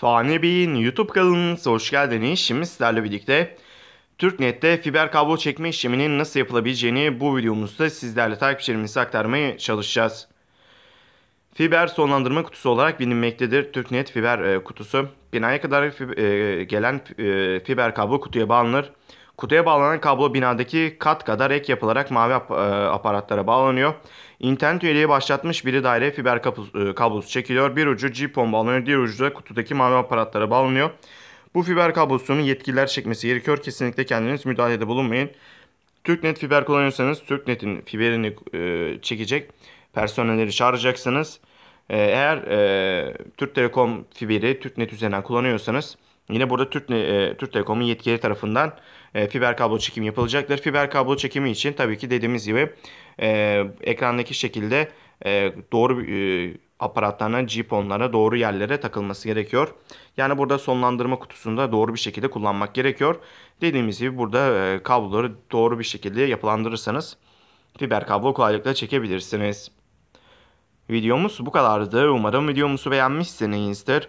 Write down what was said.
Fani Bey'in YouTube kanalına hoş geldiniz. Şimdi sizlerle birlikte TürkNet'te fiber kablo çekme işleminin nasıl yapılabileceğini bu videomuzda sizlerle takipçilerimize aktarmaya çalışacağız. Fiber sonlandırma kutusu olarak bilinmektedir. TürkNet fiber e, kutusu. Binaya kadar e, gelen e, fiber kablo kutuya bağlanır. Kutuya bağlanan kablo binadaki kat kadar ek yapılarak mavi ap e, aparatlara bağlanıyor. İnternet üyeliği başlatmış biri daire fiber e, kablosu çekiliyor. Bir ucu G-PON bağlanıyor, diğer ucu da kutudaki mavi aparatlara bağlanıyor. Bu fiber kablosunun yetkililer çekmesi gerekiyor. Kesinlikle kendiniz müdahalede bulunmayın. TürkNet fiber kullanıyorsanız TürkNet'in fiberini e, çekecek personelleri çağıracaksınız. E, eğer e, Türk Telekom fiberi TürkNet üzerinden kullanıyorsanız Yine burada Türk, e, Türk Telekom'un yetkili tarafından e, fiber kablo çekimi yapılacaktır. Fiber kablo çekimi için tabii ki dediğimiz gibi e, ekrandaki şekilde e, doğru e, aparatlarına, GPON'lara doğru yerlere takılması gerekiyor. Yani burada sonlandırma kutusunda doğru bir şekilde kullanmak gerekiyor. Dediğimiz gibi burada e, kabloları doğru bir şekilde yapılandırırsanız fiber kablo kolaylıkla çekebilirsiniz. Videomuz bu kadardı. Umarım videomuzu beğenmişsinizdir.